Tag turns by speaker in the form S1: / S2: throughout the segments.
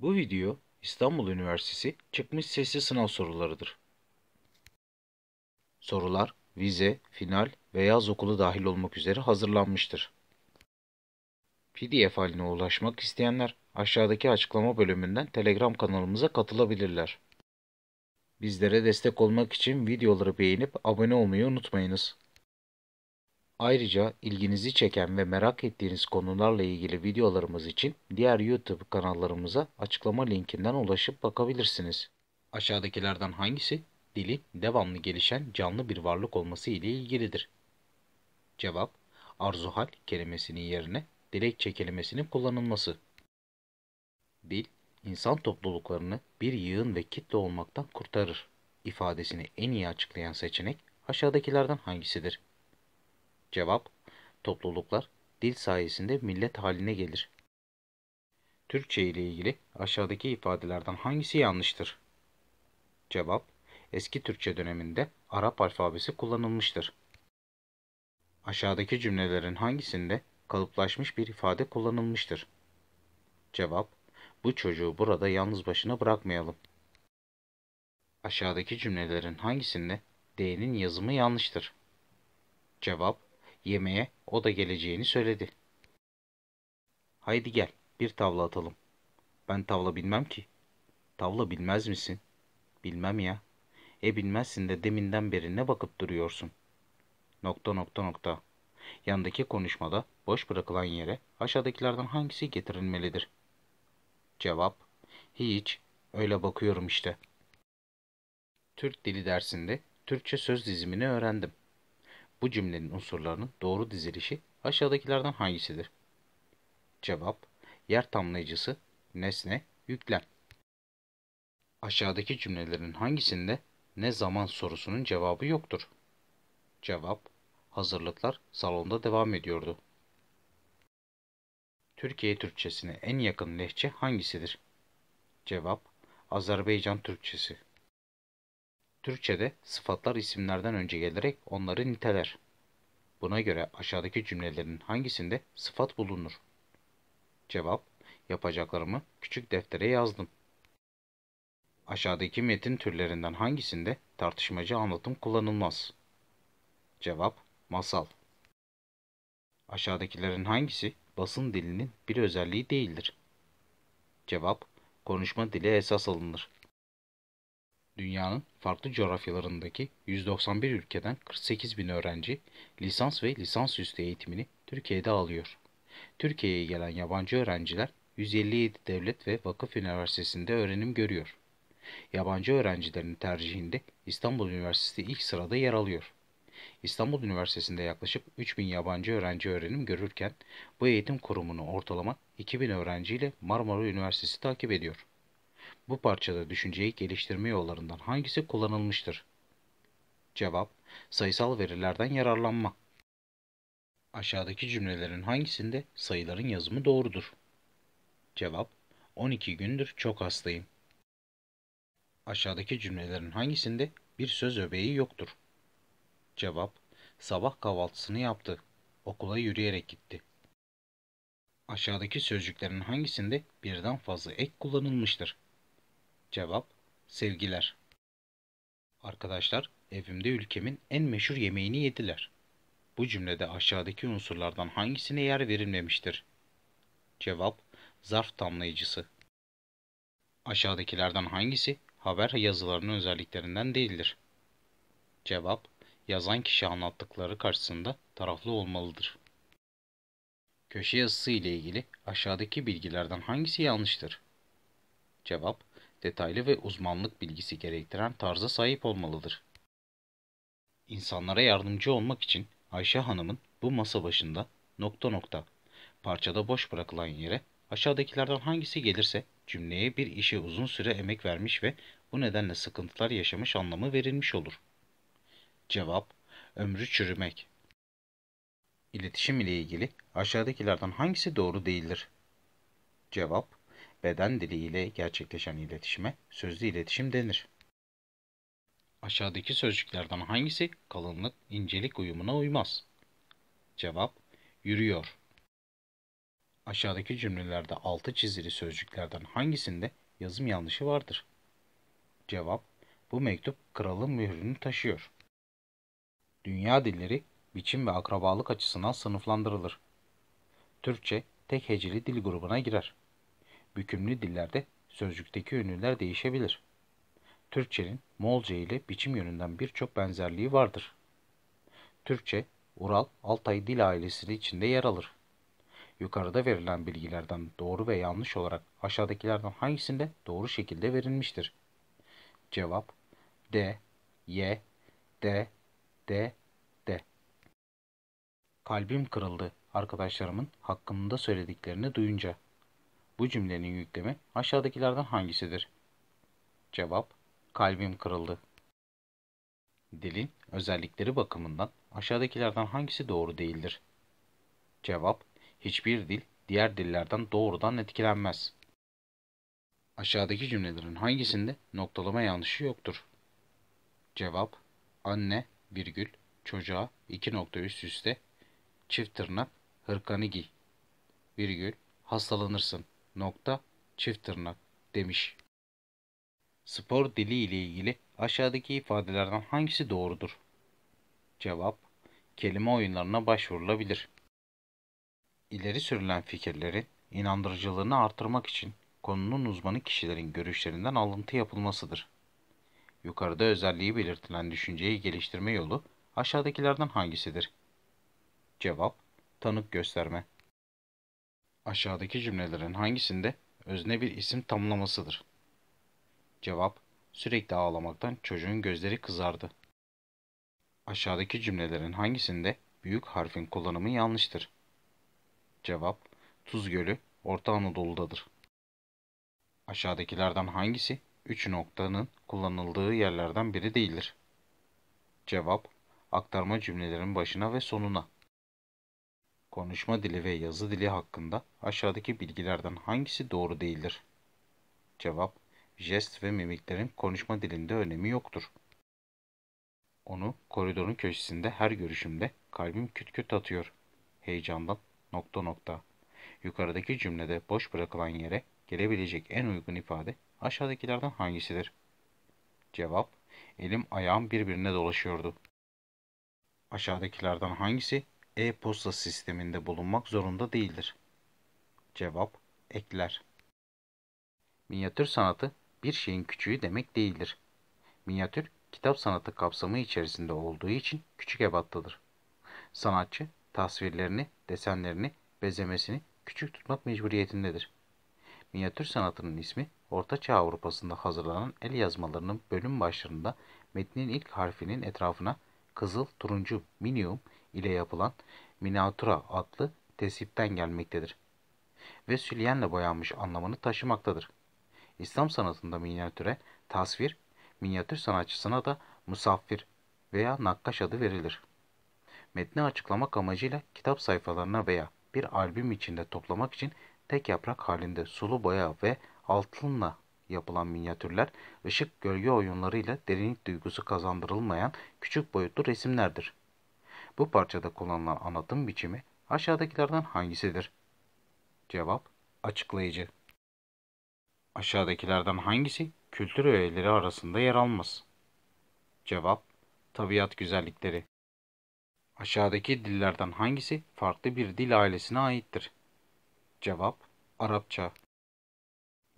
S1: Bu video İstanbul Üniversitesi çıkmış sesli sınav sorularıdır. Sorular vize, final ve yaz okulu dahil olmak üzere hazırlanmıştır. PDF haline ulaşmak isteyenler aşağıdaki açıklama bölümünden Telegram kanalımıza katılabilirler. Bizlere destek olmak için videoları beğenip abone olmayı unutmayınız. Ayrıca ilginizi çeken ve merak ettiğiniz konularla ilgili videolarımız için diğer YouTube kanallarımıza açıklama linkinden ulaşıp bakabilirsiniz. Aşağıdakilerden hangisi dili devamlı gelişen canlı bir varlık olması ile ilgilidir? Cevap arzuhal kelimesinin yerine dilekçe kelimesinin kullanılması. Dil, insan topluluklarını bir yığın ve kitle olmaktan kurtarır. İfadesini en iyi açıklayan seçenek aşağıdakilerden hangisidir? Cevap, topluluklar dil sayesinde millet haline gelir. Türkçe ile ilgili aşağıdaki ifadelerden hangisi yanlıştır? Cevap, eski Türkçe döneminde Arap alfabesi kullanılmıştır. Aşağıdaki cümlelerin hangisinde kalıplaşmış bir ifade kullanılmıştır? Cevap, bu çocuğu burada yalnız başına bırakmayalım. Aşağıdaki cümlelerin hangisinde D'nin yazımı yanlıştır? Cevap, Yemeğe o da geleceğini söyledi. Haydi gel bir tavla atalım. Ben tavla bilmem ki. Tavla bilmez misin? Bilmem ya. E bilmezsin de deminden beri ne bakıp duruyorsun? Nokta nokta nokta. Yandaki konuşmada boş bırakılan yere aşağıdakilerden hangisi getirilmelidir? Cevap. Hiç. Öyle bakıyorum işte. Türk Dili dersinde Türkçe söz dizimini öğrendim. Bu cümlenin unsurlarının doğru dizilişi aşağıdakilerden hangisidir? Cevap Yer tamlayıcısı, nesne, yüklem. Aşağıdaki cümlelerin hangisinde ne zaman sorusunun cevabı yoktur? Cevap Hazırlıklar salonda devam ediyordu. Türkiye Türkçesine en yakın lehçe hangisidir? Cevap Azerbaycan Türkçesi. Türkçe'de sıfatlar isimlerden önce gelerek onları niteler. Buna göre aşağıdaki cümlelerin hangisinde sıfat bulunur? Cevap, yapacaklarımı küçük deftere yazdım. Aşağıdaki metin türlerinden hangisinde tartışmacı anlatım kullanılmaz? Cevap, masal. Aşağıdakilerin hangisi basın dilinin bir özelliği değildir? Cevap, konuşma dili esas alınır dünyanın farklı coğrafyalarındaki 191 ülkeden 48 bin öğrenci lisans ve lisansüstü eğitimini Türkiye'de alıyor. Türkiye'ye gelen yabancı öğrenciler 157 devlet ve vakıf üniversitesinde öğrenim görüyor. Yabancı öğrencilerin tercihinde İstanbul Üniversitesi ilk sırada yer alıyor. İstanbul Üniversitesi'nde yaklaşık 3000 yabancı öğrenci öğrenim görürken bu eğitim kurumunu ortalama 2000 öğrenciyle Marmara Üniversitesi takip ediyor. Bu parçada düşünceyi geliştirme yollarından hangisi kullanılmıştır? Cevap, sayısal verilerden yararlanma. Aşağıdaki cümlelerin hangisinde sayıların yazımı doğrudur? Cevap, 12 gündür çok hastayım. Aşağıdaki cümlelerin hangisinde bir söz öbeği yoktur? Cevap, sabah kahvaltısını yaptı. Okula yürüyerek gitti. Aşağıdaki sözcüklerin hangisinde birden fazla ek kullanılmıştır? Cevap sevgiler. Arkadaşlar evimde ülkemin en meşhur yemeğini yediler. Bu cümlede aşağıdaki unsurlardan hangisine yer verilmemiştir? Cevap zarf tamlayıcısı. Aşağıdakilerden hangisi haber yazılarının özelliklerinden değildir? Cevap yazan kişi anlattıkları karşısında taraflı olmalıdır. Köşe yazısı ile ilgili aşağıdaki bilgilerden hangisi yanlıştır? Cevap detaylı ve uzmanlık bilgisi gerektiren tarza sahip olmalıdır. İnsanlara yardımcı olmak için Ayşe Hanım'ın bu masa başında nokta nokta parçada boş bırakılan yere aşağıdakilerden hangisi gelirse cümleye bir işe uzun süre emek vermiş ve bu nedenle sıkıntılar yaşamış anlamı verilmiş olur. Cevap ömrü çürümek. İletişim ile ilgili aşağıdakilerden hangisi doğru değildir? Cevap beden diliyle gerçekleşen iletişime sözlü iletişim denir. Aşağıdaki sözcüklerden hangisi kalınlık, incelik uyumuna uymaz? Cevap yürüyor. Aşağıdaki cümlelerde altı çizili sözcüklerden hangisinde yazım yanlışı vardır? Cevap bu mektup kralın mührünü taşıyor. Dünya dilleri biçim ve akrabalık açısından sınıflandırılır. Türkçe tek heceli dil grubuna girer. Bükümlü dillerde sözcükteki ünlüler değişebilir. Türkçenin Moğolca ile biçim yönünden birçok benzerliği vardır. Türkçe, Ural, Altay dil ailesinin içinde yer alır. Yukarıda verilen bilgilerden doğru ve yanlış olarak aşağıdakilerden hangisinde doğru şekilde verilmiştir? Cevap D, Y, D, D, D. Kalbim kırıldı arkadaşlarımın hakkında söylediklerini duyunca. Bu cümlenin yüklemi aşağıdakilerden hangisidir? Cevap, kalbim kırıldı. Dilin özellikleri bakımından aşağıdakilerden hangisi doğru değildir? Cevap, hiçbir dil diğer dillerden doğrudan etkilenmez. Aşağıdaki cümlelerin hangisinde noktalama yanlışı yoktur? Cevap, anne, virgül, çocuğa, iki nokta üst üste, çift tırnak, hırkanı giy, virgül, hastalanırsın nokta çift tırnak demiş. Spor dili ile ilgili aşağıdaki ifadelerden hangisi doğrudur? Cevap Kelime oyunlarına başvurulabilir. İleri sürülen fikirlerin inandırıcılığını artırmak için konunun uzmanı kişilerin görüşlerinden alıntı yapılmasıdır. Yukarıda özelliği belirtilen düşünceyi geliştirme yolu aşağıdakilerden hangisidir? Cevap Tanık gösterme. Aşağıdaki cümlelerin hangisinde özne bir isim tamlamasıdır? Cevap Sürekli ağlamaktan çocuğun gözleri kızardı. Aşağıdaki cümlelerin hangisinde büyük harfin kullanımı yanlıştır? Cevap Tuz Gölü Orta Anadolu'dadır. Aşağıdakilerden hangisi üç noktanın kullanıldığı yerlerden biri değildir? Cevap aktarma cümlelerin başına ve sonuna. Konuşma dili ve yazı dili hakkında aşağıdaki bilgilerden hangisi doğru değildir? Cevap, jest ve mimiklerin konuşma dilinde önemi yoktur. Onu koridorun köşesinde her görüşümde kalbim küt küt atıyor. Heyecandan nokta nokta. Yukarıdaki cümlede boş bırakılan yere gelebilecek en uygun ifade aşağıdakilerden hangisidir? Cevap, elim ayağım birbirine dolaşıyordu. Aşağıdakilerden hangisi e-posta sisteminde bulunmak zorunda değildir. Cevap ekler. Minyatür sanatı bir şeyin küçüğü demek değildir. Minyatür kitap sanatı kapsamı içerisinde olduğu için küçük ebattadır. Sanatçı tasvirlerini, desenlerini, bezemesini küçük tutmak mecburiyetindedir. Minyatür sanatının ismi Orta Çağ Avrupa'sında hazırlanan el yazmalarının bölüm başlarında metnin ilk harfinin etrafına kızıl, turuncu, minium ile yapılan miniatura adlı tesipten gelmektedir ve sülyenle boyanmış anlamını taşımaktadır. İslam sanatında minyatüre tasvir, minyatür sanatçısına da musaffir veya nakkaş adı verilir. Metni açıklamak amacıyla kitap sayfalarına veya bir albüm içinde toplamak için tek yaprak halinde sulu boya ve altınla yapılan minyatürler ışık gölge oyunlarıyla derinlik duygusu kazandırılmayan küçük boyutlu resimlerdir. Bu parçada kullanılan anlatım biçimi aşağıdakilerden hangisidir? Cevap açıklayıcı. Aşağıdakilerden hangisi kültür öğeleri arasında yer almaz? Cevap tabiat güzellikleri. Aşağıdaki dillerden hangisi farklı bir dil ailesine aittir? Cevap Arapça.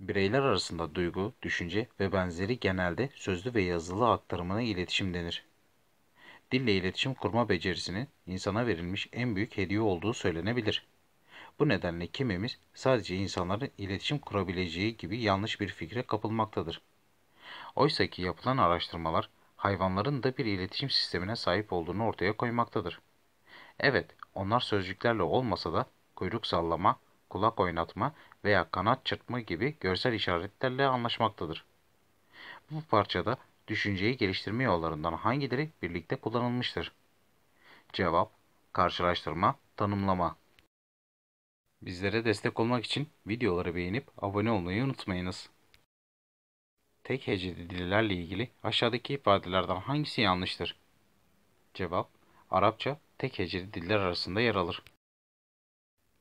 S1: Bireyler arasında duygu, düşünce ve benzeri genelde sözlü ve yazılı aktarımına iletişim denir dille iletişim kurma becerisinin insana verilmiş en büyük hediye olduğu söylenebilir. Bu nedenle kimimiz sadece insanların iletişim kurabileceği gibi yanlış bir fikre kapılmaktadır. Oysa ki yapılan araştırmalar hayvanların da bir iletişim sistemine sahip olduğunu ortaya koymaktadır. Evet, onlar sözcüklerle olmasa da kuyruk sallama, kulak oynatma veya kanat çırpma gibi görsel işaretlerle anlaşmaktadır. Bu parçada Düşünceyi geliştirme yollarından hangileri birlikte kullanılmıştır? Cevap, karşılaştırma, tanımlama. Bizlere destek olmak için videoları beğenip abone olmayı unutmayınız. Tek heceli dillerle ilgili aşağıdaki ifadelerden hangisi yanlıştır? Cevap, Arapça tek heceli diller arasında yer alır.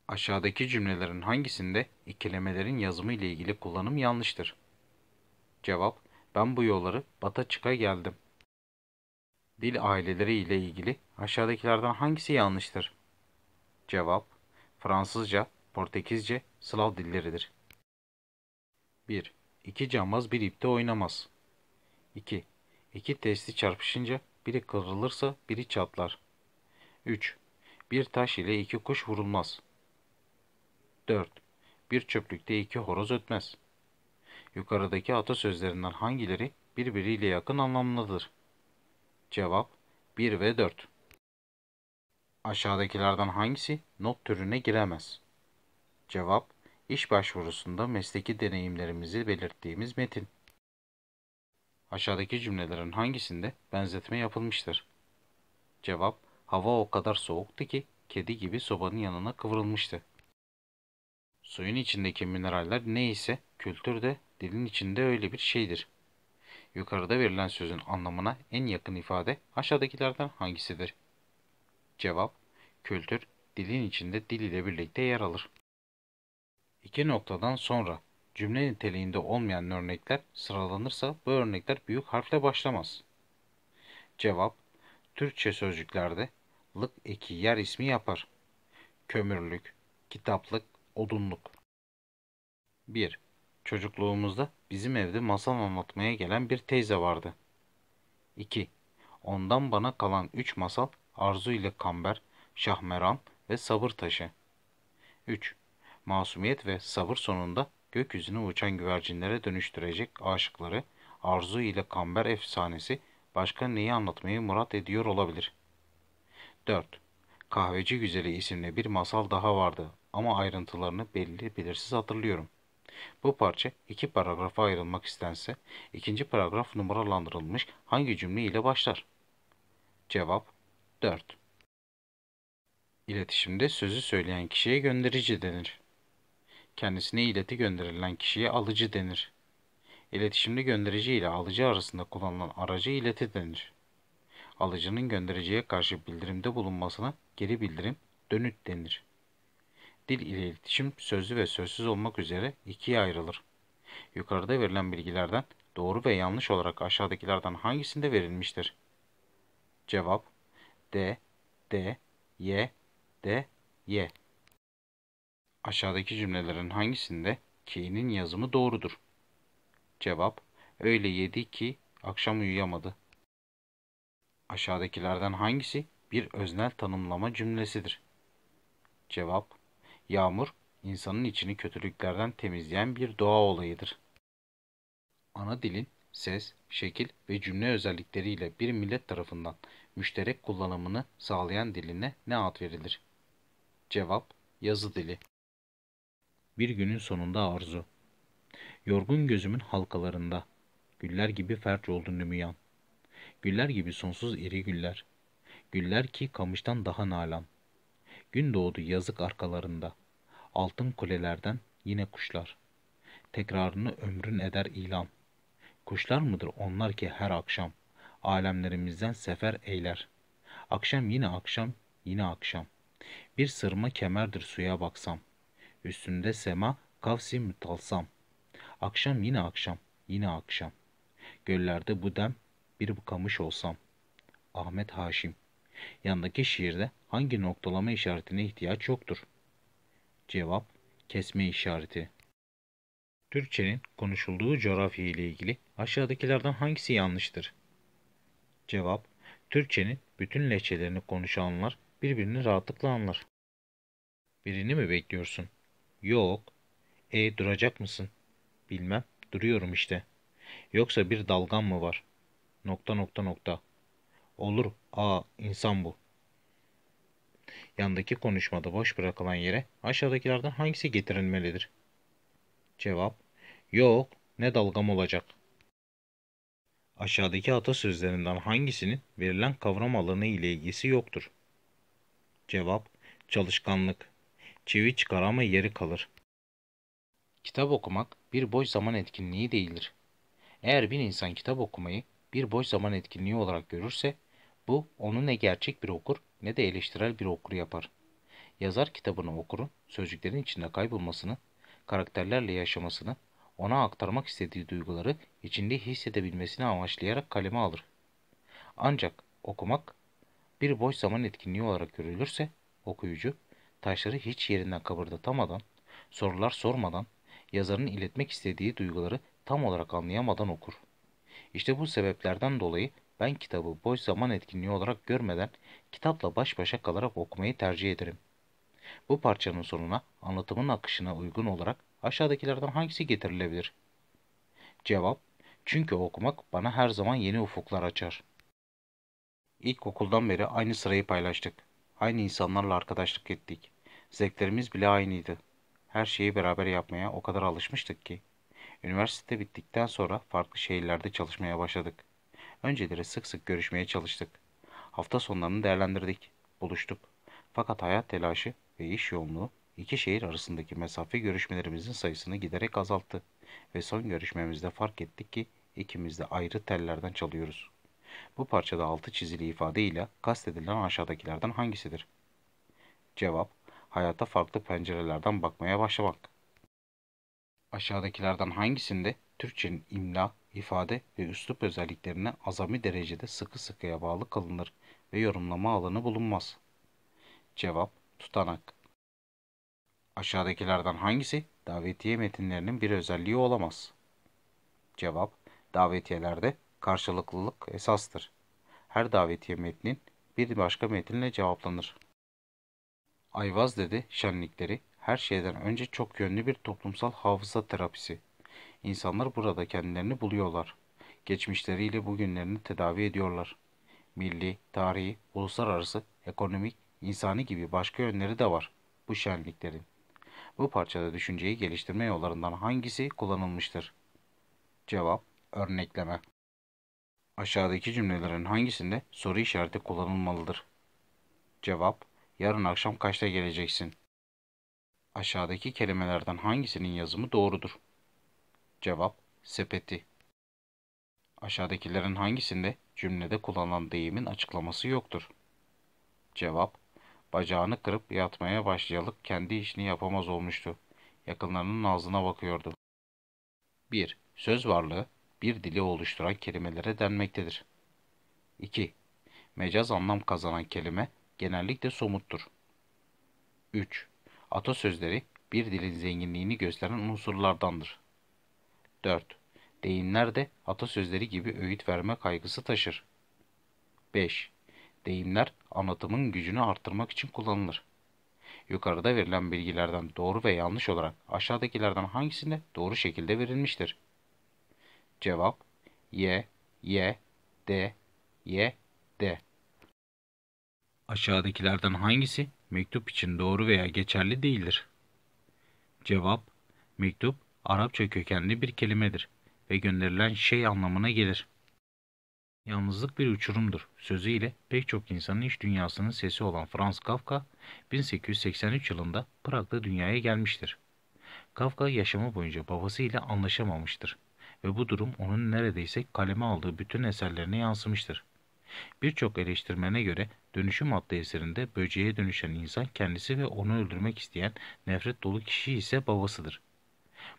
S1: Aşağıdaki cümlelerin hangisinde ikilemelerin yazımı ile ilgili kullanım yanlıştır? Cevap ben bu yolları Bataçık'a geldim. Dil aileleri ile ilgili aşağıdakilerden hangisi yanlıştır? Cevap Fransızca, Portekizce, Slav dilleridir. 1. İki cambaz bir ipte oynamaz. 2. İki testi çarpışınca biri kırılırsa biri çatlar. 3. Bir taş ile iki kuş vurulmaz. 4. Bir çöplükte iki horoz ötmez. Yukarıdaki atasözlerinden hangileri birbiriyle yakın anlamlıdır? Cevap 1 ve 4. Aşağıdakilerden hangisi not türüne giremez? Cevap İş başvurusunda mesleki deneyimlerimizi belirttiğimiz metin. Aşağıdaki cümlelerin hangisinde benzetme yapılmıştır? Cevap Hava o kadar soğuktu ki kedi gibi sobanın yanına kıvrılmıştı. Suyun içindeki mineraller neyse kültür de dilin içinde öyle bir şeydir. Yukarıda verilen sözün anlamına en yakın ifade aşağıdakilerden hangisidir? Cevap, kültür dilin içinde dil ile birlikte yer alır. İki noktadan sonra cümle niteliğinde olmayan örnekler sıralanırsa bu örnekler büyük harfle başlamaz. Cevap, Türkçe sözcüklerde lık eki yer ismi yapar. Kömürlük, kitaplık, Odunluk 1. Çocukluğumuzda bizim evde masal anlatmaya gelen bir teyze vardı. 2. Ondan bana kalan 3 masal Arzu ile Kamber, Şahmeran ve Sabır Taşı. 3. Masumiyet ve sabır sonunda gökyüzüne uçan güvercinlere dönüştürecek aşıkları Arzu ile Kamber efsanesi başka neyi anlatmayı murat ediyor olabilir? 4. Kahveci Güzeli isimli bir masal daha vardı ama ayrıntılarını belli belirsiz hatırlıyorum. Bu parça iki paragrafa ayrılmak istense ikinci paragraf numaralandırılmış hangi cümle ile başlar? Cevap 4. İletişimde sözü söyleyen kişiye gönderici denir. Kendisine ileti gönderilen kişiye alıcı denir. İletişimde gönderici ile alıcı arasında kullanılan aracı ileti denir. Alıcının göndericiye karşı bildirimde bulunmasına geri bildirim dönüt denir. Dil ile iletişim sözlü ve sözsüz olmak üzere ikiye ayrılır. Yukarıda verilen bilgilerden doğru ve yanlış olarak aşağıdakilerden hangisinde verilmiştir? Cevap D, D, Y, D, Y. Aşağıdaki cümlelerin hangisinde K'nin yazımı doğrudur? Cevap Öyle yedi ki akşam uyuyamadı. Aşağıdakilerden hangisi bir öznel tanımlama cümlesidir? Cevap Yağmur, insanın içini kötülüklerden temizleyen bir doğa olayıdır. Ana dilin ses, şekil ve cümle özellikleriyle bir millet tarafından müşterek kullanımını sağlayan diline ne ad verilir? Cevap, yazı dili. Bir günün sonunda arzu. Yorgun gözümün halkalarında, güller gibi ferç oldu nümüyan. Güller gibi sonsuz iri güller. Güller ki kamıştan daha nalan. Gün doğdu yazık arkalarında. Altın kulelerden yine kuşlar. Tekrarını ömrün eder ilan. Kuşlar mıdır onlar ki her akşam alemlerimizden sefer eyler. Akşam yine akşam, yine akşam. Bir sırma kemerdir suya baksam. Üstünde sema kavsi mütalsam. Akşam yine akşam, yine akşam. Göllerde bu dem bir kamış olsam. Ahmet Haşim. Yandaki şiirde hangi noktalama işaretine ihtiyaç yoktur. Cevap kesme işareti. Türkçenin konuşulduğu coğrafya ile ilgili aşağıdakilerden hangisi yanlıştır? Cevap Türkçenin bütün lehçelerini konuşanlar birbirini rahatlıkla anlar. Birini mi bekliyorsun? Yok. E duracak mısın? Bilmem. Duruyorum işte. Yoksa bir dalgan mı var? Nokta nokta nokta. Olur. A insan bu. Yandaki konuşmada boş bırakılan yere aşağıdakilerden hangisi getirilmelidir? Cevap Yok ne dalgam olacak. Aşağıdaki atasözlerinden hangisinin verilen kavram alanı ile ilgisi yoktur? Cevap Çalışkanlık. Çivi çıkar ama yeri kalır. Kitap okumak bir boş zaman etkinliği değildir. Eğer bir insan kitap okumayı bir boş zaman etkinliği olarak görürse bu onu ne gerçek bir okur ne de eleştirel bir okuru yapar. Yazar kitabını okurun sözcüklerin içinde kaybolmasını, karakterlerle yaşamasını, ona aktarmak istediği duyguları içinde hissedebilmesini amaçlayarak kaleme alır. Ancak okumak bir boş zaman etkinliği olarak görülürse okuyucu taşları hiç yerinden kıvırdatamadan, sorular sormadan, yazarın iletmek istediği duyguları tam olarak anlayamadan okur. İşte bu sebeplerden dolayı ben kitabı boş zaman etkinliği olarak görmeden kitapla baş başa kalarak okumayı tercih ederim. Bu parçanın sonuna anlatımın akışına uygun olarak aşağıdakilerden hangisi getirilebilir? Cevap, çünkü okumak bana her zaman yeni ufuklar açar. İlkokuldan beri aynı sırayı paylaştık. Aynı insanlarla arkadaşlık ettik. Zevklerimiz bile aynıydı. Her şeyi beraber yapmaya o kadar alışmıştık ki. Üniversite bittikten sonra farklı şehirlerde çalışmaya başladık. Önceleri sık sık görüşmeye çalıştık. Hafta sonlarını değerlendirdik, buluştuk. Fakat hayat telaşı ve iş yoğunluğu iki şehir arasındaki mesafe görüşmelerimizin sayısını giderek azalttı ve son görüşmemizde fark ettik ki ikimiz de ayrı tellerden çalıyoruz. Bu parçada altı çizili ifadeyle kastedilen aşağıdakilerden hangisidir? Cevap, hayata farklı pencerelerden bakmaya başlamak. Aşağıdakilerden hangisinde Türkçenin imla, ifade ve üslup özelliklerine azami derecede sıkı sıkıya bağlı kalınır ve yorumlama alanı bulunmaz. Cevap tutanak. Aşağıdakilerden hangisi davetiye metinlerinin bir özelliği olamaz? Cevap davetiyelerde karşılıklılık esastır. Her davetiye metnin bir başka metinle cevaplanır. Ayvaz dedi şenlikleri her şeyden önce çok yönlü bir toplumsal hafıza terapisi. İnsanlar burada kendilerini buluyorlar. Geçmişleriyle bugünlerini tedavi ediyorlar milli, tarihi, uluslararası, ekonomik, insani gibi başka yönleri de var bu şenliklerin. Bu parçada düşünceyi geliştirme yollarından hangisi kullanılmıştır? Cevap örnekleme. Aşağıdaki cümlelerin hangisinde soru işareti kullanılmalıdır? Cevap yarın akşam kaçta geleceksin? Aşağıdaki kelimelerden hangisinin yazımı doğrudur? Cevap sepeti. Aşağıdakilerin hangisinde Cümlede kullanılan deyimin açıklaması yoktur. Cevap Bacağını kırıp yatmaya başlayalık kendi işini yapamaz olmuştu. Yakınlarının ağzına bakıyordu. 1. Söz varlığı bir dili oluşturan kelimelere denmektedir. 2. Mecaz anlam kazanan kelime genellikle somuttur. 3. Atasözleri bir dilin zenginliğini gösteren unsurlardandır. 4. Deyimler de atasözleri gibi öğüt verme kaygısı taşır. 5. Deyimler anlatımın gücünü arttırmak için kullanılır. Yukarıda verilen bilgilerden doğru ve yanlış olarak aşağıdakilerden hangisinde doğru şekilde verilmiştir? Cevap Y, Y, D, Y, D. Aşağıdakilerden hangisi mektup için doğru veya geçerli değildir? Cevap Mektup Arapça kökenli bir kelimedir ve gönderilen şey anlamına gelir. Yalnızlık bir uçurumdur sözüyle pek çok insanın iç dünyasının sesi olan Franz Kafka 1883 yılında Prag'da dünyaya gelmiştir. Kafka yaşamı boyunca babasıyla anlaşamamıştır ve bu durum onun neredeyse kaleme aldığı bütün eserlerine yansımıştır. Birçok eleştirmene göre Dönüşüm adlı eserinde böceğe dönüşen insan kendisi ve onu öldürmek isteyen nefret dolu kişi ise babasıdır.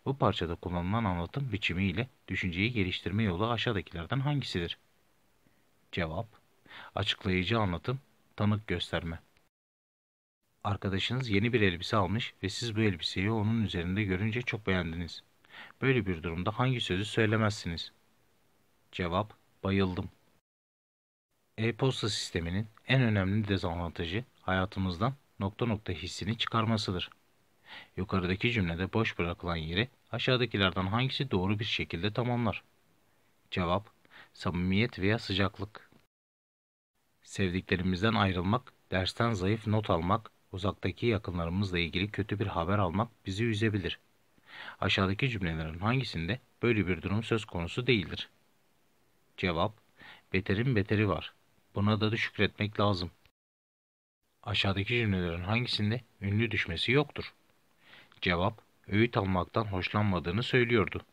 S1: Bu parçada kullanılan anlatım biçimi ile düşünceyi geliştirme yolu aşağıdakilerden hangisidir? Cevap Açıklayıcı anlatım, tanık gösterme. Arkadaşınız yeni bir elbise almış ve siz bu elbiseyi onun üzerinde görünce çok beğendiniz. Böyle bir durumda hangi sözü söylemezsiniz? Cevap Bayıldım. E-posta sisteminin en önemli dezavantajı hayatımızdan nokta nokta hissini çıkarmasıdır. Yukarıdaki cümlede boş bırakılan yeri aşağıdakilerden hangisi doğru bir şekilde tamamlar? Cevap, samimiyet veya sıcaklık. Sevdiklerimizden ayrılmak, dersten zayıf not almak, uzaktaki yakınlarımızla ilgili kötü bir haber almak bizi üzebilir. Aşağıdaki cümlelerin hangisinde böyle bir durum söz konusu değildir? Cevap, beterin beteri var. Buna da, da şükretmek lazım. Aşağıdaki cümlelerin hangisinde ünlü düşmesi yoktur? Cevap, öğüt almaktan hoşlanmadığını söylüyordu.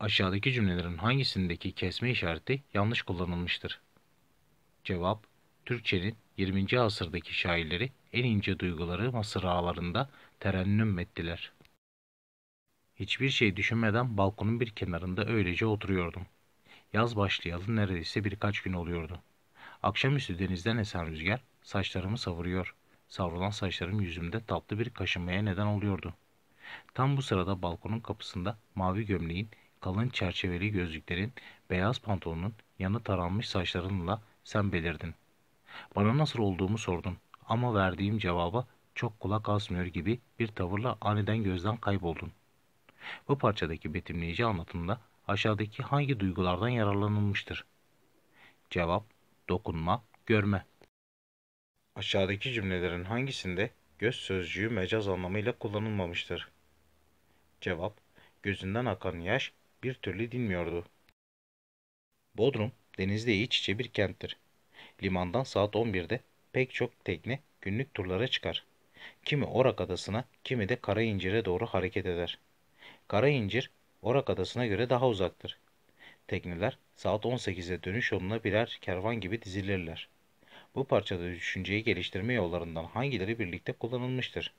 S1: Aşağıdaki cümlelerin hangisindeki kesme işareti yanlış kullanılmıştır? Cevap, Türkçenin 20. asırdaki şairleri en ince duyguları mısralarında terennüm ettiler. Hiçbir şey düşünmeden balkonun bir kenarında öylece oturuyordum. Yaz başlayalı neredeyse birkaç gün oluyordu. Akşamüstü denizden esen rüzgar saçlarımı savuruyor. Savrulan saçlarım yüzümde tatlı bir kaşınmaya neden oluyordu. Tam bu sırada balkonun kapısında mavi gömleğin, kalın çerçeveli gözlüklerin, beyaz pantolonun, yanı taranmış saçlarınla sen belirdin. Bana nasıl olduğumu sordun ama verdiğim cevaba çok kulak asmıyor gibi bir tavırla aniden gözden kayboldun. Bu parçadaki betimleyici anlatımda aşağıdaki hangi duygulardan yararlanılmıştır? Cevap, dokunma, görme. Aşağıdaki cümlelerin hangisinde göz sözcüğü mecaz anlamıyla kullanılmamıştır? Cevap, gözünden akan yaş bir türlü dinmiyordu. Bodrum, denizde iç içe bir kenttir. Limandan saat 11'de pek çok tekne günlük turlara çıkar. Kimi Orak Adası'na, kimi de Karaincir'e doğru hareket eder. Karaincir, Orak Adası'na göre daha uzaktır. Tekneler saat 18'de dönüş yoluna birer kervan gibi dizilirler. Bu parçada düşünceyi geliştirme yollarından hangileri birlikte kullanılmıştır?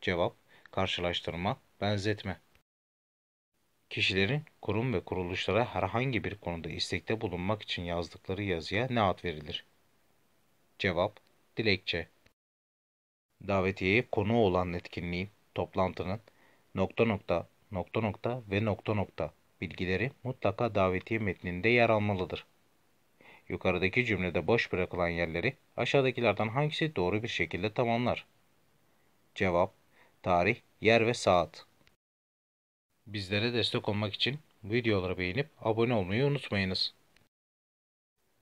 S1: Cevap, karşılaştırma, benzetme. Kişilerin kurum ve kuruluşlara herhangi bir konuda istekte bulunmak için yazdıkları yazıya ne ad verilir? Cevap, dilekçe. Davetiyeye konu olan etkinliğin, toplantının, nokta nokta, nokta nokta ve nokta nokta bilgileri mutlaka davetiye metninde yer almalıdır. Yukarıdaki cümlede boş bırakılan yerleri aşağıdakilerden hangisi doğru bir şekilde tamamlar? Cevap, tarih, yer ve saat. Bizlere destek olmak için videoları beğenip abone olmayı unutmayınız.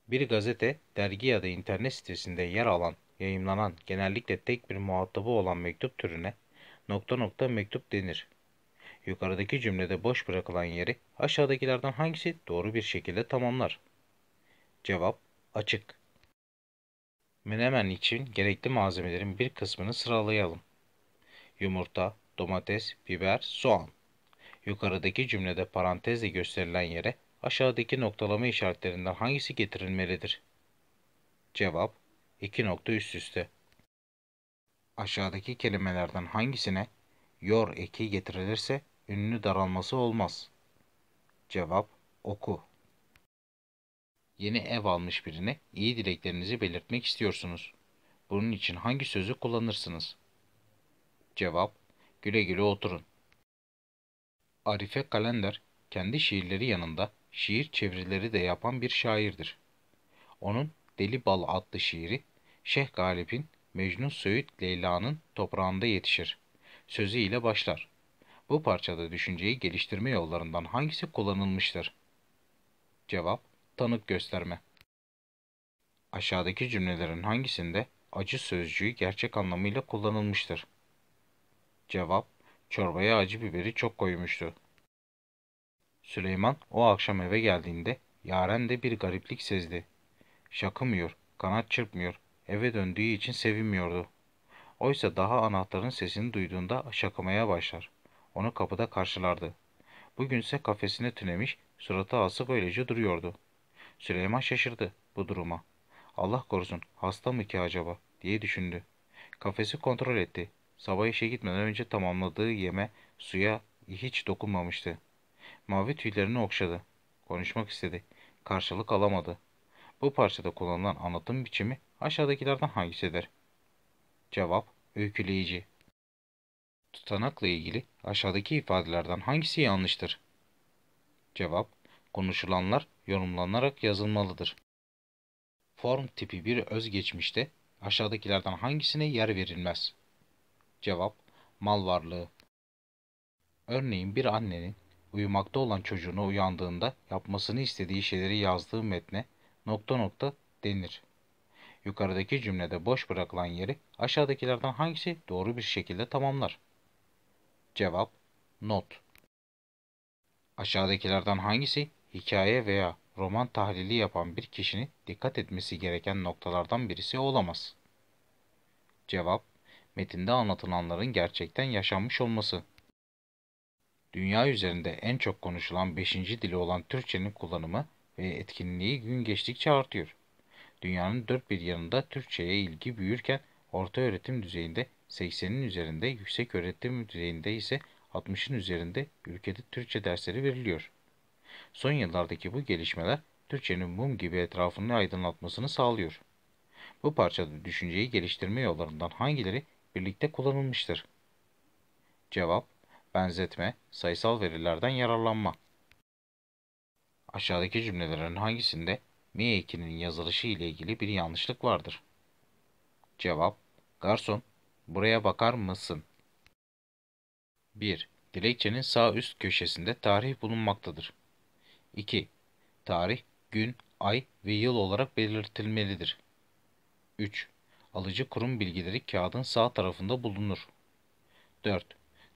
S1: Bir gazete, dergi ya da internet sitesinde yer alan, yayımlanan, genellikle tek bir muhatabı olan mektup türüne nokta nokta mektup denir. Yukarıdaki cümlede boş bırakılan yeri aşağıdakilerden hangisi doğru bir şekilde tamamlar? Cevap açık. Menemen için gerekli malzemelerin bir kısmını sıralayalım. Yumurta, domates, biber, soğan. Yukarıdaki cümlede parantezle gösterilen yere aşağıdaki noktalama işaretlerinden hangisi getirilmelidir? Cevap 2 nokta üst üste. Aşağıdaki kelimelerden hangisine yor eki getirilirse ünlü daralması olmaz? Cevap oku yeni ev almış birine iyi dileklerinizi belirtmek istiyorsunuz. Bunun için hangi sözü kullanırsınız? Cevap, güle güle oturun. Arife Kalender, kendi şiirleri yanında şiir çevirileri de yapan bir şairdir. Onun Deli Bal adlı şiiri, Şeyh Galip'in Mecnun Söğüt Leyla'nın toprağında yetişir. Sözü ile başlar. Bu parçada düşünceyi geliştirme yollarından hangisi kullanılmıştır? Cevap tanık gösterme. Aşağıdaki cümlelerin hangisinde acı sözcüğü gerçek anlamıyla kullanılmıştır? Cevap, çorbaya acı biberi çok koymuştu. Süleyman o akşam eve geldiğinde Yaren de bir gariplik sezdi. Şakımıyor, kanat çırpmıyor, eve döndüğü için sevinmiyordu. Oysa daha anahtarın sesini duyduğunda şakımaya başlar. Onu kapıda karşılardı. Bugünse kafesine tünemiş, suratı asık öylece duruyordu. Süleyman şaşırdı bu duruma. Allah korusun hasta mı ki acaba diye düşündü. Kafesi kontrol etti. Sabah işe gitmeden önce tamamladığı yeme suya hiç dokunmamıştı. Mavi tüylerini okşadı. Konuşmak istedi. Karşılık alamadı. Bu parçada kullanılan anlatım biçimi aşağıdakilerden hangisidir? Cevap öyküleyici. Tutanakla ilgili aşağıdaki ifadelerden hangisi yanlıştır? Cevap konuşulanlar yorumlanarak yazılmalıdır. Form tipi bir özgeçmişte aşağıdakilerden hangisine yer verilmez? Cevap, mal varlığı. Örneğin bir annenin uyumakta olan çocuğunu uyandığında yapmasını istediği şeyleri yazdığı metne nokta nokta denir. Yukarıdaki cümlede boş bırakılan yeri aşağıdakilerden hangisi doğru bir şekilde tamamlar? Cevap Not Aşağıdakilerden hangisi hikaye veya roman tahlili yapan bir kişinin dikkat etmesi gereken noktalardan birisi olamaz. Cevap, metinde anlatılanların gerçekten yaşanmış olması. Dünya üzerinde en çok konuşulan 5. dili olan Türkçenin kullanımı ve etkinliği gün geçtikçe artıyor. Dünyanın dört bir yanında Türkçeye ilgi büyürken orta öğretim düzeyinde 80'in üzerinde, yüksek öğretim düzeyinde ise 60'ın üzerinde ülkede Türkçe dersleri veriliyor. Son yıllardaki bu gelişmeler Türkçenin mum gibi etrafını aydınlatmasını sağlıyor. Bu parçada düşünceyi geliştirme yollarından hangileri birlikte kullanılmıştır? Cevap, benzetme, sayısal verilerden yararlanma. Aşağıdaki cümlelerin hangisinde mi yazılışı ile ilgili bir yanlışlık vardır? Cevap, garson, buraya bakar mısın? 1. Dilekçenin sağ üst köşesinde tarih bulunmaktadır. 2. Tarih, gün, ay ve yıl olarak belirtilmelidir. 3. Alıcı kurum bilgileri kağıdın sağ tarafında bulunur. 4.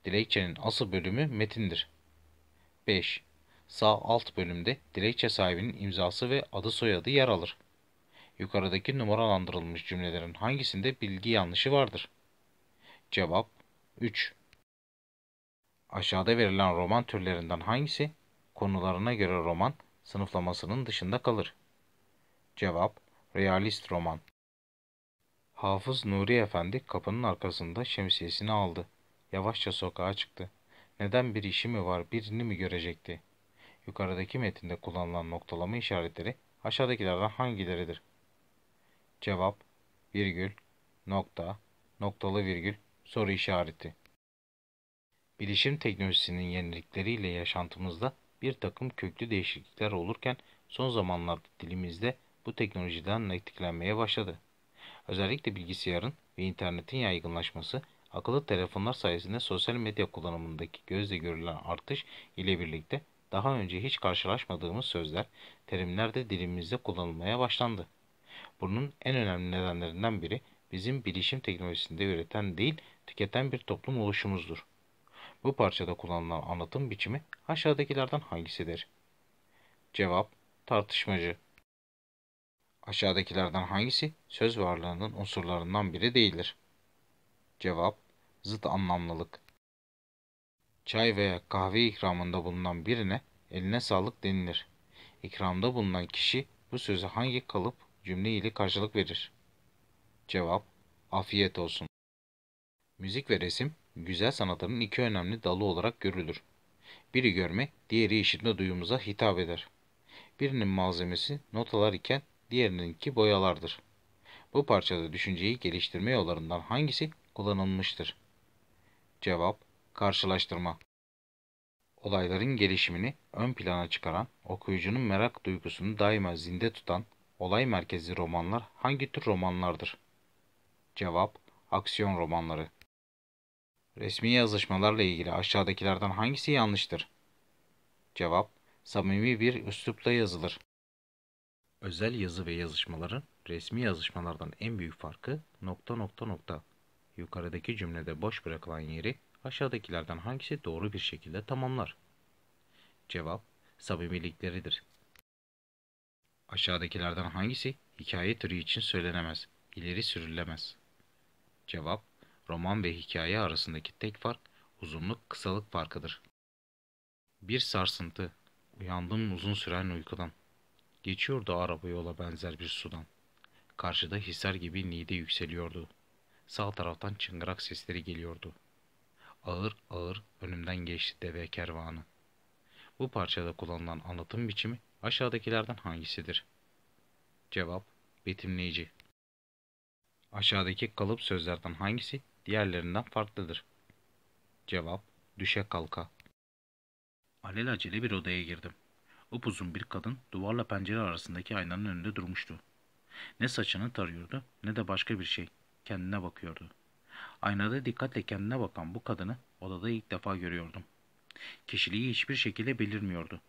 S1: Dilekçenin asıl bölümü metindir. 5. Sağ alt bölümde dilekçe sahibinin imzası ve adı soyadı yer alır. Yukarıdaki numaralandırılmış cümlelerin hangisinde bilgi yanlışı vardır? Cevap 3. Aşağıda verilen roman türlerinden hangisi konularına göre roman sınıflamasının dışında kalır. Cevap, realist roman. Hafız Nuri Efendi kapının arkasında şemsiyesini aldı. Yavaşça sokağa çıktı. Neden bir işi mi var, birini mi görecekti? Yukarıdaki metinde kullanılan noktalama işaretleri aşağıdakilerden hangileridir? Cevap, virgül, nokta, noktalı virgül, soru işareti. Bilişim teknolojisinin yenilikleriyle yaşantımızda bir takım köklü değişiklikler olurken son zamanlarda dilimizde bu teknolojiden etkilenmeye başladı. Özellikle bilgisayarın ve internetin yaygınlaşması akıllı telefonlar sayesinde sosyal medya kullanımındaki gözle görülen artış ile birlikte daha önce hiç karşılaşmadığımız sözler, terimler de dilimizde kullanılmaya başlandı. Bunun en önemli nedenlerinden biri bizim bilişim teknolojisinde üreten değil, tüketen bir toplum oluşumuzdur. Bu parçada kullanılan anlatım biçimi aşağıdakilerden hangisidir? Cevap tartışmacı. Aşağıdakilerden hangisi söz varlığının unsurlarından biri değildir? Cevap zıt anlamlılık. Çay veya kahve ikramında bulunan birine eline sağlık denilir. İkramda bulunan kişi bu sözü hangi kalıp cümle ile karşılık verir? Cevap afiyet olsun. Müzik ve resim güzel sanatların iki önemli dalı olarak görülür. Biri görme, diğeri işitme duyumuza hitap eder. Birinin malzemesi notalar iken diğerininki boyalardır. Bu parçada düşünceyi geliştirme yollarından hangisi kullanılmıştır? Cevap Karşılaştırma Olayların gelişimini ön plana çıkaran, okuyucunun merak duygusunu daima zinde tutan, olay merkezli romanlar hangi tür romanlardır? Cevap Aksiyon romanları Resmi yazışmalarla ilgili aşağıdakilerden hangisi yanlıştır? Cevap, samimi bir üslupla yazılır. Özel yazı ve yazışmaların resmi yazışmalardan en büyük farkı nokta nokta nokta. Yukarıdaki cümlede boş bırakılan yeri aşağıdakilerden hangisi doğru bir şekilde tamamlar? Cevap, samimilikleridir. Aşağıdakilerden hangisi hikaye türü için söylenemez, ileri sürülemez? Cevap, roman ve hikaye arasındaki tek fark uzunluk kısalık farkıdır. Bir sarsıntı, uyandım uzun süren uykudan. Geçiyordu araba yola benzer bir sudan. Karşıda hisar gibi nide yükseliyordu. Sağ taraftan çıngırak sesleri geliyordu. Ağır ağır önümden geçti deve kervanı. Bu parçada kullanılan anlatım biçimi aşağıdakilerden hangisidir? Cevap betimleyici. Aşağıdaki kalıp sözlerden hangisi diğerlerinden farklıdır. Cevap düşe kalka. acele bir odaya girdim. Upuzun bir kadın duvarla pencere arasındaki aynanın önünde durmuştu. Ne saçını tarıyordu ne de başka bir şey. Kendine bakıyordu. Aynada dikkatle kendine bakan bu kadını odada ilk defa görüyordum. Kişiliği hiçbir şekilde belirmiyordu.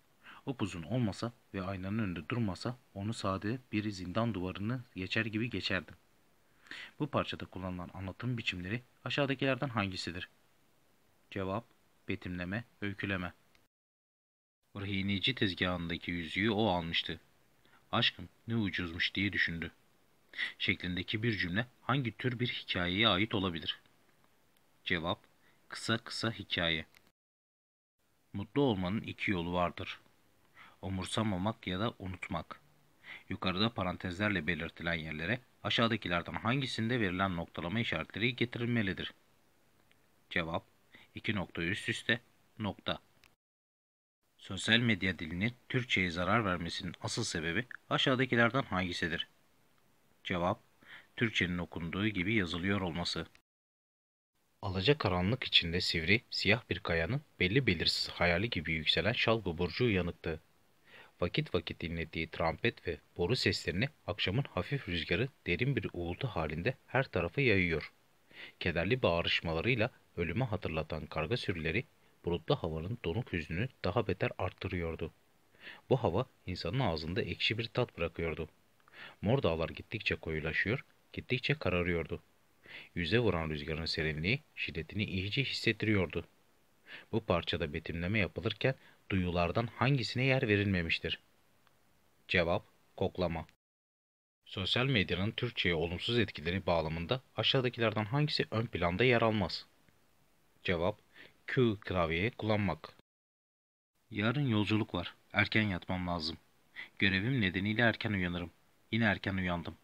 S1: Upuzun olmasa ve aynanın önünde durmasa onu sade bir zindan duvarını geçer gibi geçerdim. Bu parçada kullanılan anlatım biçimleri aşağıdakilerden hangisidir? Cevap, betimleme, öyküleme. Rhineci tezgahındaki yüzüğü o almıştı. Aşkım ne ucuzmuş diye düşündü. Şeklindeki bir cümle hangi tür bir hikayeye ait olabilir? Cevap, kısa kısa hikaye. Mutlu olmanın iki yolu vardır. Umursamamak ya da unutmak. Yukarıda parantezlerle belirtilen yerlere Aşağıdakilerden hangisinde verilen noktalama işaretleri getirilmelidir? Cevap 2 nokta üst üste nokta. Sosyal medya dilinin Türkçe'ye zarar vermesinin asıl sebebi aşağıdakilerden hangisidir? Cevap Türkçenin okunduğu gibi yazılıyor olması. Alaca karanlık içinde sivri, siyah bir kayanın belli belirsiz hayali gibi yükselen şalgı burcu yanıktı vakit vakit dinlediği trampet ve boru seslerini akşamın hafif rüzgarı derin bir uğultu halinde her tarafa yayıyor. Kederli bağırışmalarıyla ölüme hatırlatan karga sürüleri bulutlu havanın donuk hüznünü daha beter arttırıyordu. Bu hava insanın ağzında ekşi bir tat bırakıyordu. Mor dağlar gittikçe koyulaşıyor, gittikçe kararıyordu. Yüze vuran rüzgarın serinliği şiddetini iyice hissettiriyordu. Bu parçada betimleme yapılırken Duyulardan hangisine yer verilmemiştir? Cevap koklama. Sosyal medyanın Türkçe'ye olumsuz etkileri bağlamında aşağıdakilerden hangisi ön planda yer almaz? Cevap Q klavyeyi kullanmak. Yarın yolculuk var. Erken yatmam lazım. Görevim nedeniyle erken uyanırım. Yine erken uyandım.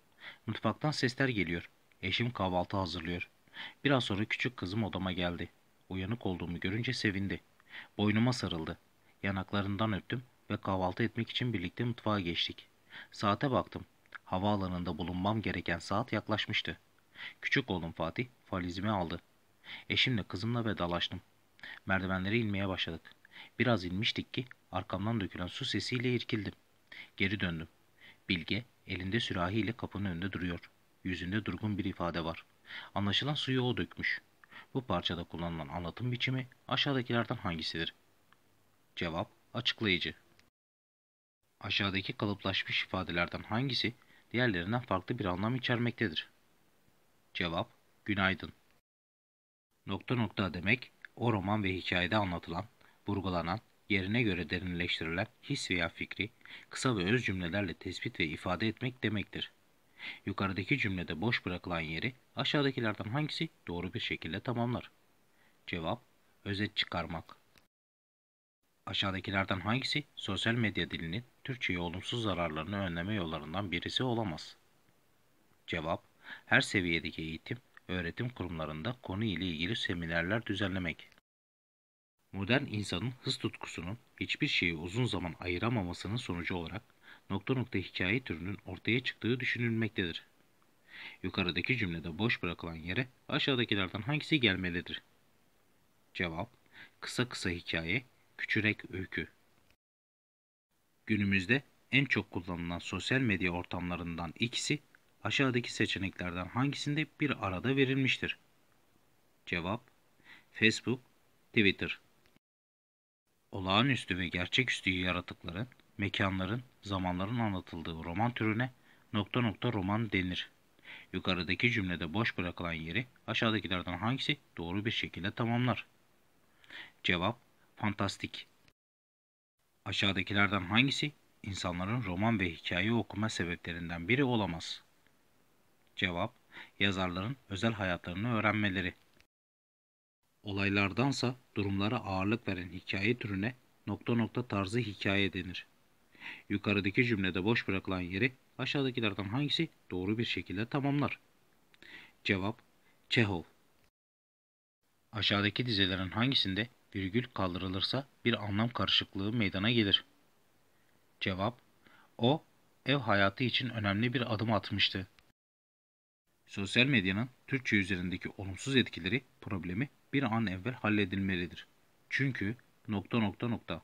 S1: Mutfaktan sesler geliyor. Eşim kahvaltı hazırlıyor. Biraz sonra küçük kızım odama geldi. Uyanık olduğumu görünce sevindi. Boynuma sarıldı. Yanaklarından öptüm ve kahvaltı etmek için birlikte mutfağa geçtik. Saate baktım. Havaalanında bulunmam gereken saat yaklaşmıştı. Küçük oğlum Fatih valizimi aldı. Eşimle kızımla vedalaştım. Merdivenlere inmeye başladık. Biraz inmiştik ki arkamdan dökülen su sesiyle irkildim. Geri döndüm. Bilge elinde sürahiyle kapının önünde duruyor. Yüzünde durgun bir ifade var. Anlaşılan suyu o dökmüş. Bu parçada kullanılan anlatım biçimi aşağıdakilerden hangisidir? Cevap açıklayıcı. Aşağıdaki kalıplaşmış ifadelerden hangisi diğerlerinden farklı bir anlam içermektedir? Cevap günaydın. Nokta nokta demek o roman ve hikayede anlatılan, vurgulanan, yerine göre derinleştirilen his veya fikri kısa ve öz cümlelerle tespit ve ifade etmek demektir. Yukarıdaki cümlede boş bırakılan yeri aşağıdakilerden hangisi doğru bir şekilde tamamlar? Cevap özet çıkarmak. Aşağıdakilerden hangisi sosyal medya dilinin Türkçe'ye olumsuz zararlarını önleme yollarından birisi olamaz? Cevap, her seviyedeki eğitim, öğretim kurumlarında konu ile ilgili seminerler düzenlemek. Modern insanın hız tutkusunun hiçbir şeyi uzun zaman ayıramamasının sonucu olarak nokta nokta hikaye türünün ortaya çıktığı düşünülmektedir. Yukarıdaki cümlede boş bırakılan yere aşağıdakilerden hangisi gelmelidir? Cevap, kısa kısa hikaye Küçürek öykü. Günümüzde en çok kullanılan sosyal medya ortamlarından ikisi aşağıdaki seçeneklerden hangisinde bir arada verilmiştir? Cevap Facebook, Twitter. Olağanüstü ve gerçeküstü yaratıkların, mekanların, zamanların anlatıldığı roman türüne nokta nokta roman denir. Yukarıdaki cümlede boş bırakılan yeri aşağıdakilerden hangisi doğru bir şekilde tamamlar? Cevap fantastik. Aşağıdakilerden hangisi insanların roman ve hikaye okuma sebeplerinden biri olamaz? Cevap, yazarların özel hayatlarını öğrenmeleri. Olaylardansa durumlara ağırlık veren hikaye türüne nokta nokta tarzı hikaye denir. Yukarıdaki cümlede boş bırakılan yeri aşağıdakilerden hangisi doğru bir şekilde tamamlar? Cevap, Çehov. Aşağıdaki dizelerin hangisinde virgül kaldırılırsa bir anlam karışıklığı meydana gelir. Cevap, o ev hayatı için önemli bir adım atmıştı. Sosyal medyanın Türkçe üzerindeki olumsuz etkileri problemi bir an evvel halledilmelidir. Çünkü nokta nokta nokta.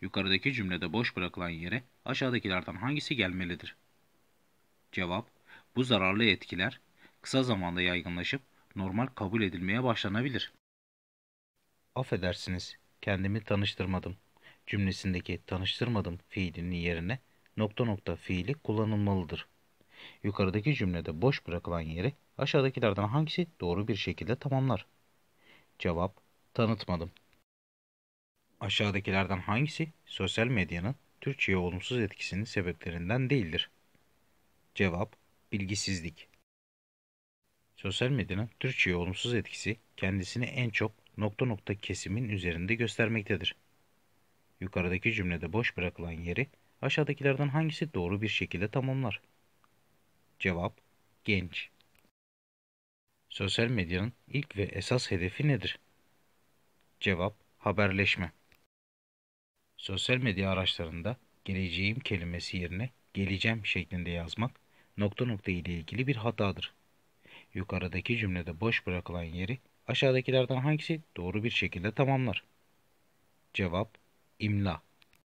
S1: Yukarıdaki cümlede boş bırakılan yere aşağıdakilerden hangisi gelmelidir? Cevap, bu zararlı etkiler kısa zamanda yaygınlaşıp normal kabul edilmeye başlanabilir affedersiniz kendimi tanıştırmadım cümlesindeki tanıştırmadım fiilinin yerine nokta nokta fiili kullanılmalıdır. Yukarıdaki cümlede boş bırakılan yeri aşağıdakilerden hangisi doğru bir şekilde tamamlar? Cevap tanıtmadım. Aşağıdakilerden hangisi sosyal medyanın Türkçe'ye olumsuz etkisinin sebeplerinden değildir? Cevap bilgisizlik. Sosyal medyanın Türkçe'ye olumsuz etkisi kendisini en çok nokta nokta kesimin üzerinde göstermektedir. Yukarıdaki cümlede boş bırakılan yeri aşağıdakilerden hangisi doğru bir şekilde tamamlar? Cevap genç. Sosyal medyanın ilk ve esas hedefi nedir? Cevap haberleşme. Sosyal medya araçlarında geleceğim kelimesi yerine geleceğim şeklinde yazmak nokta nokta ile ilgili bir hatadır. Yukarıdaki cümlede boş bırakılan yeri Aşağıdakilerden hangisi doğru bir şekilde tamamlar? Cevap İmla.